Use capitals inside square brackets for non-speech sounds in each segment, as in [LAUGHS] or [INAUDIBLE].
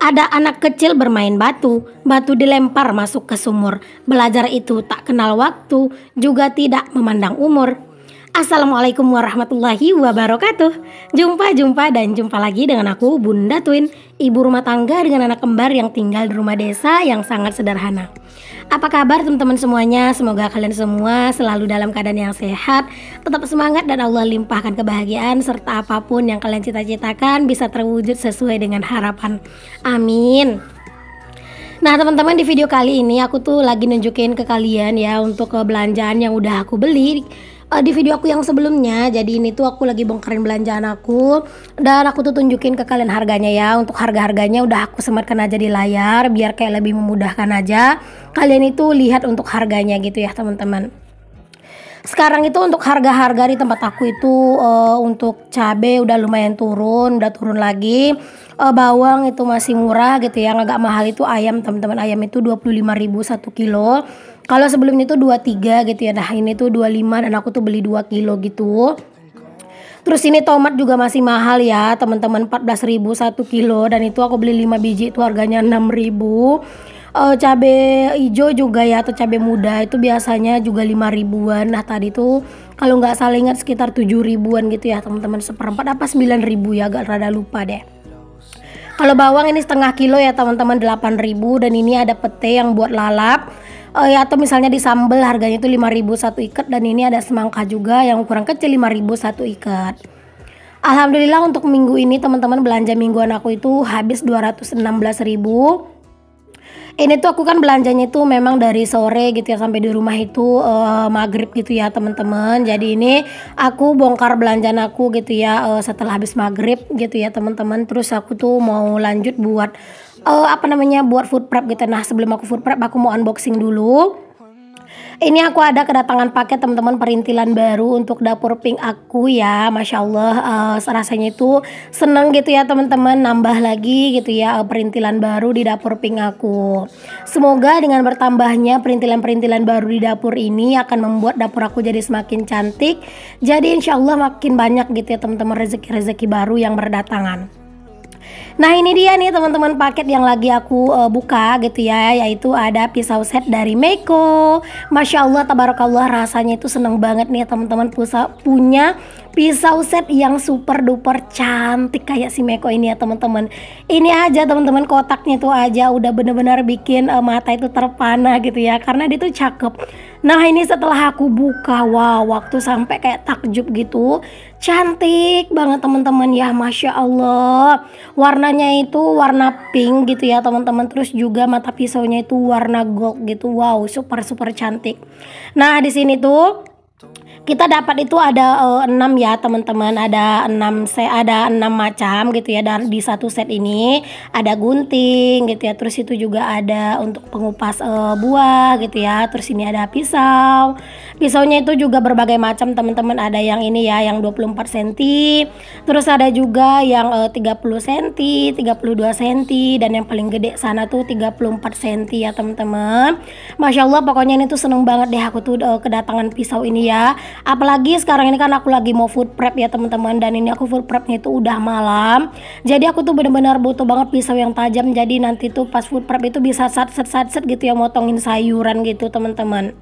Ada anak kecil bermain batu, batu dilempar masuk ke sumur. Belajar itu tak kenal waktu, juga tidak memandang umur. Assalamualaikum warahmatullahi wabarakatuh Jumpa-jumpa dan jumpa lagi dengan aku Bunda Twin Ibu rumah tangga dengan anak kembar yang tinggal di rumah desa yang sangat sederhana Apa kabar teman-teman semuanya? Semoga kalian semua selalu dalam keadaan yang sehat Tetap semangat dan Allah limpahkan kebahagiaan Serta apapun yang kalian cita-citakan bisa terwujud sesuai dengan harapan Amin Nah teman-teman di video kali ini aku tuh lagi nunjukin ke kalian ya Untuk belanjaan yang udah aku beli uh, di video aku yang sebelumnya jadi ini tuh aku lagi bongkarin belanjaan aku dan aku tuh tunjukin ke kalian harganya ya untuk harga-harganya udah aku sematkan aja di layar biar kayak lebih memudahkan aja kalian itu lihat untuk harganya gitu ya teman-teman sekarang itu untuk harga-harga di tempat aku itu uh, untuk cabe udah lumayan turun udah turun lagi uh, bawang itu masih murah gitu ya agak mahal itu ayam teman-teman ayam itu 25.000 satu kilo kalau sebelumnya itu 23 gitu ya nah ini tuh 25 dan aku tuh beli 2 kilo gitu Terus ini tomat juga masih mahal ya teman-teman 14.000 1 kilo dan itu aku beli 5 biji itu harganya 6.000 uh, eh, cabe hijau juga ya atau cabe muda itu biasanya juga lima ribuan nah tadi tuh kalau nggak salah ingat sekitar tujuh ribuan gitu ya teman-teman seperempat apa sembilan ribu ya agak rada lupa deh kalau bawang ini setengah kilo ya teman-teman delapan ribu dan ini ada pete yang buat lalap uh, ya atau misalnya di sambal harganya itu 5000 satu ikat dan ini ada semangka juga yang ukuran kecil 5000 satu ikat. Alhamdulillah untuk minggu ini teman-teman belanja mingguan aku itu habis 216.000. Ini tuh aku kan belanjanya itu memang dari sore gitu ya sampai di rumah itu uh, maghrib gitu ya teman-teman. Jadi ini aku bongkar belanjaan aku gitu ya uh, setelah habis maghrib gitu ya teman-teman. Terus aku tuh mau lanjut buat uh, apa namanya buat food prep gitu. Nah, sebelum aku food prep aku mau unboxing dulu. Ini aku ada kedatangan paket teman-teman perintilan baru untuk dapur pink aku ya, masya Allah. Uh, rasanya itu seneng gitu ya teman-teman, nambah lagi gitu ya eh, perintilan baru di dapur pink aku. Semoga dengan bertambahnya perintilan-perintilan baru di dapur ini akan membuat dapur aku jadi semakin cantik. Jadi insya Allah makin banyak gitu ya teman-teman rezeki-rezeki baru yang berdatangan. Nah ini dia nih teman-teman paket yang lagi aku uh, buka gitu ya Yaitu ada pisau set dari Meiko Masya Allah tabarakallah rasanya itu seneng banget nih teman-teman punya pisau set yang super duper cantik kayak si Meko ini ya teman-teman. Ini aja teman-teman kotaknya tuh aja udah bener-bener bikin uh, mata itu terpana gitu ya karena dia tuh cakep. Nah ini setelah aku buka, wow waktu sampai kayak takjub gitu, cantik banget teman-teman ya, masya Allah. Warnanya itu warna pink gitu ya teman-teman, terus juga mata pisaunya itu warna gold gitu, wow super super cantik. Nah di sini tuh kita dapat itu ada uh, ya teman-teman ada enam saya ada enam macam gitu ya dan di satu set ini ada gunting gitu ya terus itu juga ada untuk pengupas uh, buah gitu ya terus ini ada pisau pisaunya itu juga berbagai macam teman-teman ada yang ini ya yang 24 cm terus ada juga yang uh, 30 cm 32 cm dan yang paling gede sana tuh 34 cm ya teman-teman Masya Allah pokoknya ini tuh seneng banget deh aku tuh uh, kedatangan pisau ini ya apalagi sekarang ini kan aku lagi mau food prep ya teman-teman dan ini aku food prepnya itu udah malam jadi aku tuh bener-bener butuh banget pisau yang tajam jadi nanti tuh pas food prep itu bisa sat set sat set gitu ya motongin sayuran gitu teman-teman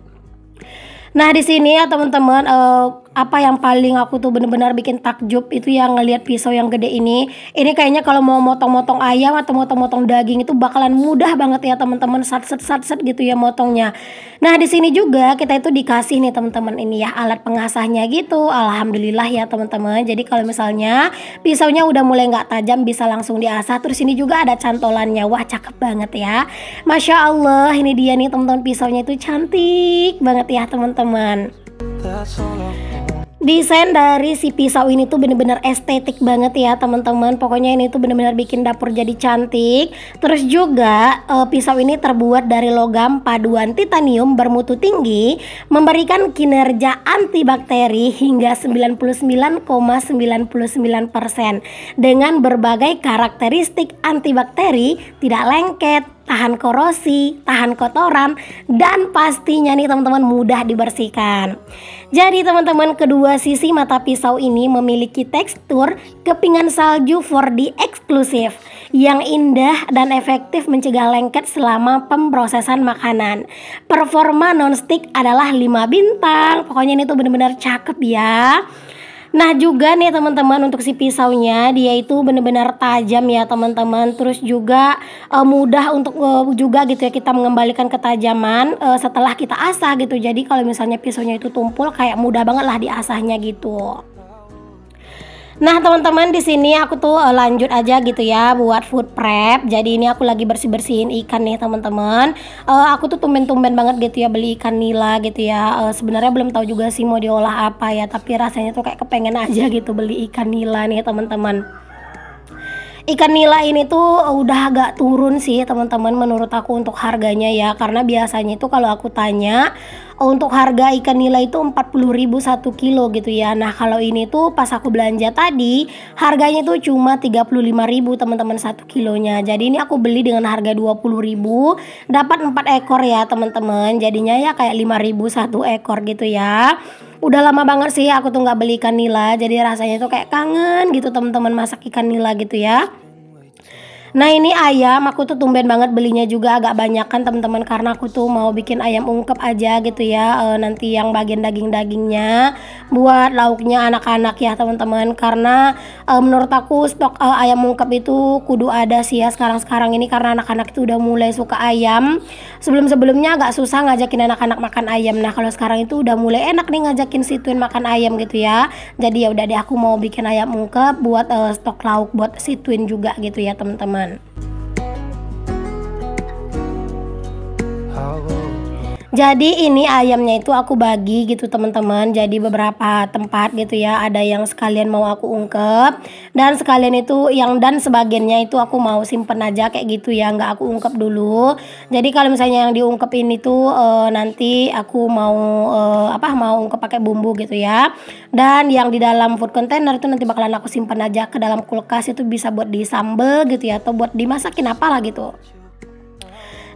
nah di sini ya teman-teman uh, apa yang paling aku tuh bener-bener bikin takjub itu yang ngelihat pisau yang gede ini ini kayaknya kalau mau motong-motong ayam atau motong-motong daging itu bakalan mudah banget ya teman-teman sat set sat set gitu ya motongnya nah di sini juga kita itu dikasih nih teman-teman ini ya alat pengasahnya gitu alhamdulillah ya teman-teman jadi kalau misalnya pisaunya udah mulai nggak tajam bisa langsung diasah terus ini juga ada cantolannya wah cakep banget ya masya allah ini dia nih teman-teman pisaunya itu cantik banget ya teman-teman Desain dari si pisau ini tuh bener-bener estetik banget ya teman-teman. Pokoknya ini tuh bener-bener bikin dapur jadi cantik. Terus juga e, pisau ini terbuat dari logam paduan titanium bermutu tinggi, memberikan kinerja antibakteri hingga 99,99% ,99 dengan berbagai karakteristik antibakteri, tidak lengket, tahan korosi, tahan kotoran, dan pastinya nih teman-teman mudah dibersihkan. Jadi teman-teman kedua sisi mata pisau ini memiliki tekstur kepingan salju 4D eksklusif yang indah dan efektif mencegah lengket selama pemrosesan makanan. Performa nonstick adalah 5 bintang, pokoknya ini tuh bener-bener cakep ya. Nah juga nih teman-teman untuk si pisaunya dia itu benar-benar tajam ya teman-teman. Terus juga e, mudah untuk e, juga gitu ya kita mengembalikan ketajaman e, setelah kita asah gitu. Jadi kalau misalnya pisaunya itu tumpul kayak mudah banget lah diasahnya gitu. Nah teman-teman di sini aku tuh eh, lanjut aja gitu ya buat food prep. Jadi ini aku lagi bersih bersihin ikan nih teman-teman. Uh, aku tuh tumben-tumben banget gitu ya beli ikan nila gitu ya. Uh, Sebenarnya belum tahu juga sih mau diolah apa ya. Tapi rasanya tuh kayak kepengen aja gitu beli ikan nila nih teman-teman ikan nila ini tuh udah agak turun sih teman-teman menurut aku untuk harganya ya karena biasanya itu kalau aku tanya untuk harga ikan nila itu 40.000 satu kilo gitu ya. Nah, kalau ini tuh pas aku belanja tadi, harganya tuh cuma 35.000 teman-teman satu kilonya. Jadi ini aku beli dengan harga 20.000, dapat 4 ekor ya, teman-teman. Jadinya ya kayak 5.000 satu ekor gitu ya udah lama banget sih aku tuh nggak beli ikan nila jadi rasanya tuh kayak kangen gitu teman-teman masak ikan nila gitu ya Nah ini ayam aku tuh tumben banget belinya juga agak banyak kan teman-teman karena aku tuh mau bikin ayam ungkep aja gitu ya e, nanti yang bagian daging-dagingnya buat lauknya anak-anak ya teman-teman karena e, menurut aku stok e, ayam ungkep itu kudu ada sih ya sekarang-sekarang ini karena anak-anak itu udah mulai suka ayam sebelum-sebelumnya agak susah ngajakin anak-anak makan ayam nah kalau sekarang itu udah mulai enak nih ngajakin si twin makan ayam gitu ya jadi ya udah deh aku mau bikin ayam ungkep buat e, stok lauk buat si twin juga gitu ya teman-teman woman. Jadi ini ayamnya itu aku bagi gitu teman-teman. Jadi beberapa tempat gitu ya. Ada yang sekalian mau aku ungkep dan sekalian itu yang dan sebagiannya itu aku mau simpen aja kayak gitu ya. Nggak aku ungkep dulu. Jadi kalau misalnya yang diungkep ini tuh e, nanti aku mau e, apa mau ungkep pakai bumbu gitu ya. Dan yang di dalam food container itu nanti bakalan aku simpen aja ke dalam kulkas itu bisa buat di sambel gitu ya atau buat dimasakin apalah gitu.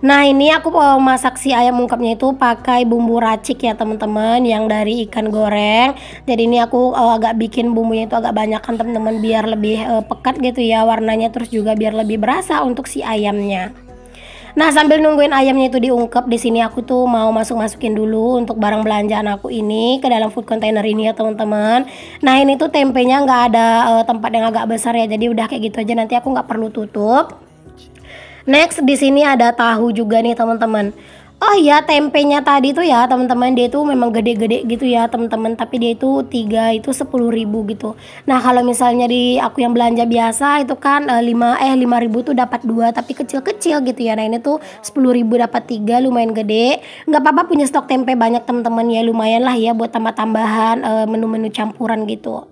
Nah ini aku mau masak si ayam ungkepnya itu pakai bumbu racik ya teman-teman yang dari ikan goreng. Jadi ini aku uh, agak bikin bumbunya itu agak banyak kan teman-teman biar lebih uh, pekat gitu ya warnanya terus juga biar lebih berasa untuk si ayamnya. Nah sambil nungguin ayamnya itu diungkep di sini aku tuh mau masuk masukin dulu untuk barang belanjaan aku ini ke dalam food container ini ya teman-teman. Nah ini tuh tempenya nggak ada uh, tempat yang agak besar ya jadi udah kayak gitu aja nanti aku nggak perlu tutup. Next di sini ada tahu juga nih teman-teman. Oh iya tempenya tadi tuh ya teman-teman dia itu memang gede-gede gitu ya teman-teman tapi dia itu tiga itu sepuluh ribu gitu. Nah kalau misalnya di aku yang belanja biasa itu kan eh, lima eh lima ribu tuh dapat dua tapi kecil-kecil gitu ya. Nah ini tuh sepuluh ribu dapat tiga lumayan gede. Enggak apa-apa punya stok tempe banyak teman-teman ya lumayan lah ya buat tambah-tambahan eh, menu-menu campuran gitu.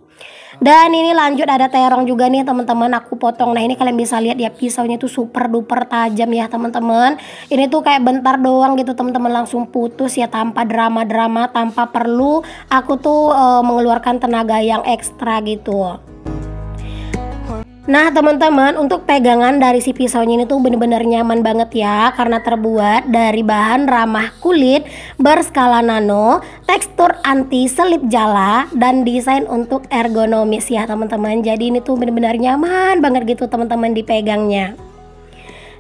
Dan ini lanjut ada terong juga nih teman-teman aku potong. Nah ini kalian bisa lihat ya pisaunya tuh super duper tajam ya teman-teman. Ini tuh kayak bentar doang gitu teman-teman langsung putus ya tanpa drama-drama tanpa perlu aku tuh uh, mengeluarkan tenaga yang ekstra gitu. Nah teman-teman untuk pegangan dari si pisaunya ini tuh bener-bener nyaman banget ya Karena terbuat dari bahan ramah kulit berskala nano Tekstur anti selip jala dan desain untuk ergonomis ya teman-teman Jadi ini tuh bener-bener nyaman banget gitu teman-teman dipegangnya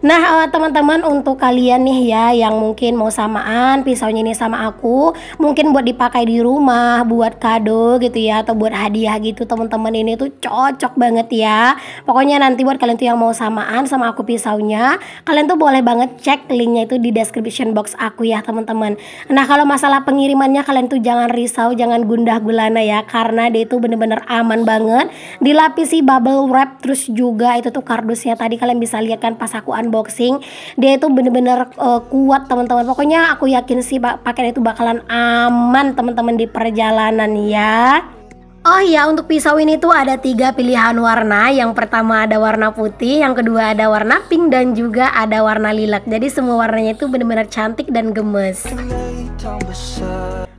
Nah eh, teman-teman untuk kalian nih ya yang mungkin mau samaan pisaunya ini sama aku mungkin buat dipakai di rumah buat kado gitu ya atau buat hadiah gitu teman-teman ini tuh cocok banget ya pokoknya nanti buat kalian tuh yang mau samaan sama aku pisaunya kalian tuh boleh banget cek linknya itu di description box aku ya teman-teman nah kalau masalah pengirimannya kalian tuh jangan risau jangan gundah gulana ya karena dia itu bener-bener aman banget dilapisi bubble wrap terus juga itu tuh kardusnya tadi kalian bisa lihat kan pas aku unboxing unboxing dia itu bener-bener uh, kuat teman-teman pokoknya aku yakin sih paket itu bakalan aman teman-teman di perjalanan ya Oh ya untuk pisau ini tuh ada tiga pilihan warna. Yang pertama ada warna putih, yang kedua ada warna pink, dan juga ada warna lilac. Jadi semua warnanya itu benar-benar cantik dan gemes.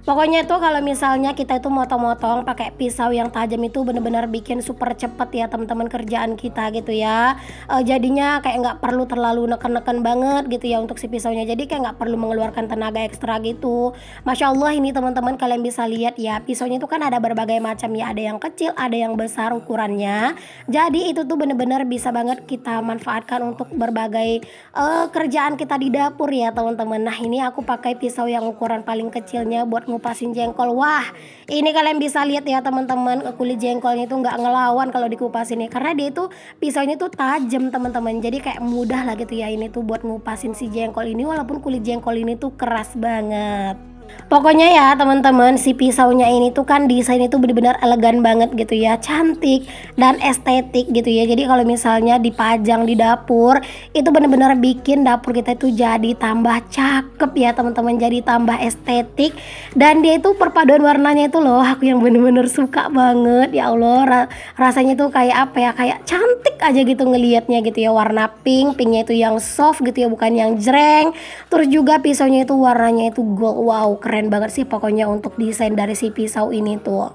Pokoknya itu kalau misalnya kita itu motong-motong pakai pisau yang tajam itu bener-bener bikin super cepet ya teman-teman kerjaan kita gitu ya. E, jadinya kayak nggak perlu terlalu neken-neken banget gitu ya untuk si pisaunya. Jadi kayak nggak perlu mengeluarkan tenaga ekstra gitu. Masya Allah ini teman-teman kalian bisa lihat ya pisaunya itu kan ada berbagai macam ya. Ada yang kecil, ada yang besar ukurannya. Jadi itu tuh bener-bener bisa banget kita manfaatkan untuk berbagai e, kerjaan kita di dapur ya teman-teman. Nah ini aku pakai pisau yang ukuran paling kecilnya buat ngupasin jengkol wah ini kalian bisa lihat ya teman-teman kulit jengkolnya itu nggak ngelawan kalau dikupas ini karena dia itu pisaunya tuh tajam teman-teman jadi kayak mudah lah gitu ya ini tuh buat ngupasin si jengkol ini walaupun kulit jengkol ini tuh keras banget Pokoknya ya teman-teman si pisaunya ini tuh kan desain itu benar-benar elegan banget gitu ya Cantik dan estetik gitu ya Jadi kalau misalnya dipajang di dapur Itu benar-benar bikin dapur kita itu jadi tambah cakep ya teman-teman Jadi tambah estetik Dan dia itu perpaduan warnanya itu loh Aku yang benar-benar suka banget ya Allah ra Rasanya tuh kayak apa ya Kayak cantik aja gitu ngelihatnya gitu ya Warna pink, pinknya itu yang soft gitu ya Bukan yang jreng Terus juga pisaunya itu warnanya itu gold Wow wow keren banget sih pokoknya untuk desain dari si pisau ini tuh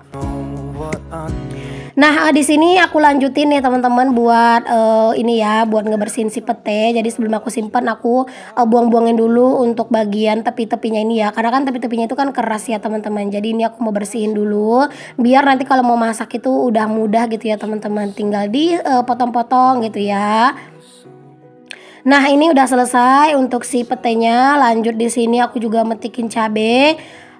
Nah eh, di sini aku lanjutin ya teman-teman buat uh, ini ya buat ngebersihin si pete. Jadi sebelum aku simpan aku uh, buang-buangin dulu untuk bagian tepi-tepinya ini ya. Karena kan tepi-tepinya itu kan keras ya teman-teman. Jadi ini aku mau bersihin dulu biar nanti kalau mau masak itu udah mudah gitu ya teman-teman. Tinggal di potong potong-potong gitu ya. Nah, ini udah selesai untuk si petenya. Lanjut di sini aku juga metikin cabe.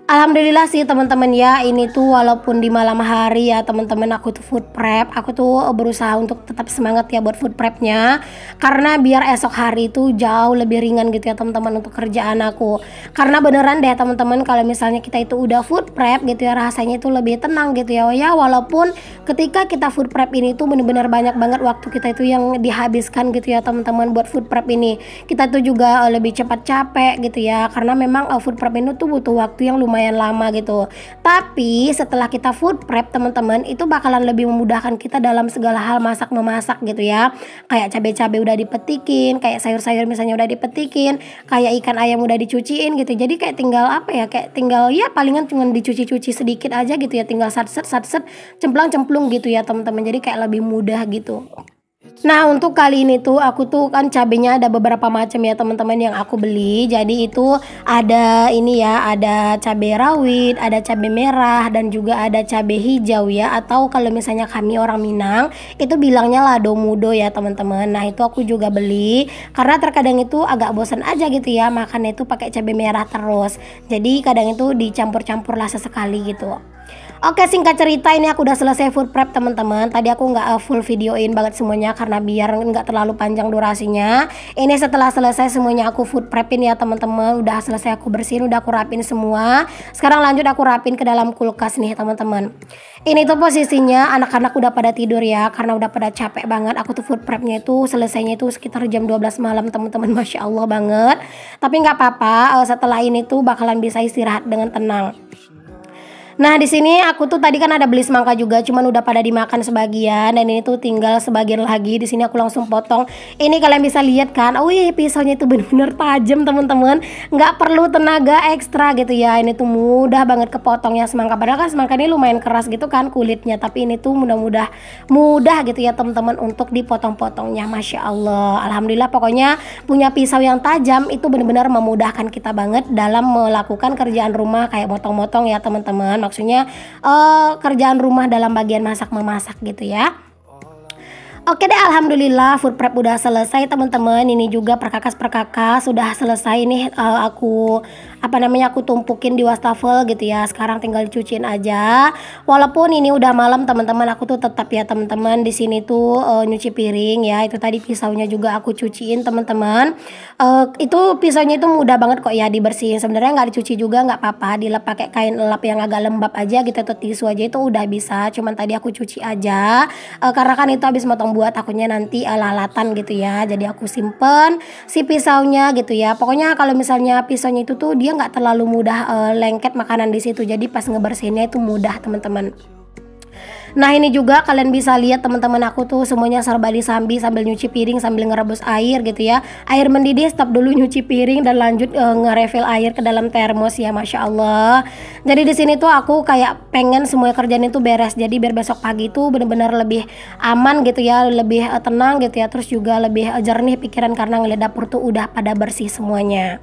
Alhamdulillah sih teman-teman ya ini tuh walaupun di malam hari ya teman-teman aku tuh food prep aku tuh berusaha untuk tetap semangat ya buat food prepnya karena biar esok hari itu jauh lebih ringan gitu ya teman-teman untuk kerjaan aku karena beneran deh teman-teman kalau misalnya kita itu udah food prep gitu ya rasanya itu lebih tenang gitu ya ya walaupun ketika kita food prep ini tuh bener-bener banyak banget waktu kita itu yang dihabiskan gitu ya teman-teman buat food prep ini kita tuh juga eh, lebih cepat capek gitu ya karena memang eh, food prep ini tuh butuh waktu yang lumayan lumayan lama gitu. Tapi setelah kita food prep teman-teman itu bakalan lebih memudahkan kita dalam segala hal masak memasak gitu ya. Kayak cabai-cabai udah dipetikin, kayak sayur-sayur misalnya udah dipetikin, kayak ikan ayam udah dicuciin gitu. Jadi kayak tinggal apa ya? Kayak tinggal ya palingan cuma dicuci-cuci sedikit aja gitu ya. Tinggal sat-set sat-set cemplang-cemplung gitu ya teman-teman. Jadi kayak lebih mudah gitu. Nah untuk kali ini tuh aku tuh kan cabenya ada beberapa macam ya teman-teman yang aku beli. Jadi itu ada ini ya, ada cabai rawit, ada cabai merah dan juga ada cabai hijau ya atau kalau misalnya kami orang Minang itu bilangnya lado mudo ya teman-teman. Nah itu aku juga beli karena terkadang itu agak bosan aja gitu ya makannya itu pakai cabai merah terus. Jadi kadang itu dicampur-campur lah sesekali gitu. Oke singkat cerita ini aku udah selesai food prep teman-teman. Tadi aku nggak eh, full videoin banget semuanya karena biar nggak terlalu panjang durasinya. Ini setelah selesai semuanya aku food prepin ya teman-teman. Udah selesai aku bersihin, udah aku rapin semua. Sekarang lanjut aku rapin ke dalam kulkas nih teman-teman. Ini tuh posisinya anak-anak udah pada tidur ya karena udah pada capek banget. Aku tuh food prepnya itu selesainya itu sekitar jam 12 malam teman-teman. [LAUGHS] Masya Allah banget. Tapi nggak apa-apa. Eh, setelah ini tuh bakalan bisa istirahat dengan tenang. Nah, di sini aku tuh tadi kan ada beli semangka juga, cuman udah pada dimakan sebagian dan ini tuh tinggal sebagian lagi. Di sini aku langsung potong. Ini kalian bisa lihat kan? Oh iya, pisaunya itu bener-bener tajam, teman-teman. Nggak perlu tenaga ekstra gitu ya. Ini tuh mudah banget kepotongnya semangka. Padahal kan semangka ini lumayan keras gitu kan kulitnya, tapi ini tuh mudah-mudah mudah gitu ya, teman-teman untuk dipotong-potongnya. Masya Allah, alhamdulillah pokoknya punya pisau yang tajam itu bener-bener memudahkan kita banget dalam melakukan kerjaan rumah kayak motong-motong ya, teman-teman maksudnya uh, kerjaan rumah dalam bagian masak memasak gitu ya Oke deh, alhamdulillah food prep udah selesai teman-teman. Ini juga perkakas-perkakas sudah selesai nih eh, uh, aku apa namanya aku tumpukin di wastafel gitu ya. Sekarang tinggal dicuciin aja. Walaupun ini udah malam teman-teman, aku tuh tetap ya teman-teman di sini tuh uh, nyuci piring ya. Itu tadi pisaunya juga aku cuciin teman-teman. Uh, itu pisaunya itu mudah banget kok ya dibersihin. Sebenarnya nggak dicuci juga nggak apa-apa. Dilap pakai kain lap yang agak lembab aja gitu atau tisu aja itu udah bisa. Cuman tadi aku cuci aja uh, karena kan itu habis motong buat akunya nanti eh, lalatan gitu ya jadi aku simpen si pisaunya gitu ya pokoknya kalau misalnya pisaunya itu tuh dia nggak terlalu mudah uh, lengket makanan di situ jadi pas ngebersihinnya itu mudah teman-teman Nah ini juga kalian bisa lihat teman-teman aku tuh semuanya serba disambi sambil nyuci piring sambil ngerebus air gitu ya. Air mendidih stop dulu nyuci piring dan lanjut nge eh, ngerefill air ke dalam termos ya masya Allah. Jadi di sini tuh aku kayak pengen semua kerjaan itu beres jadi biar besok pagi tuh bener-bener lebih aman gitu ya, lebih uh, tenang gitu ya. Terus juga lebih uh, jernih pikiran karena ngeliat dapur tuh udah pada bersih semuanya.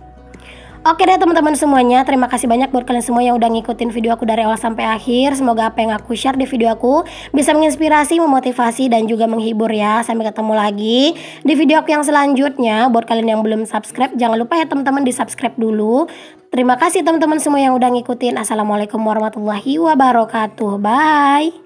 Oke deh teman-teman semuanya, terima kasih banyak buat kalian semua yang udah ngikutin video aku dari awal sampai akhir. Semoga apa yang aku share di video aku bisa menginspirasi, memotivasi, dan juga menghibur ya. Sampai ketemu lagi di video aku yang selanjutnya. Buat kalian yang belum subscribe, jangan lupa ya teman-teman di subscribe dulu. Terima kasih teman-teman semua yang udah ngikutin. Assalamualaikum warahmatullahi wabarakatuh. Bye.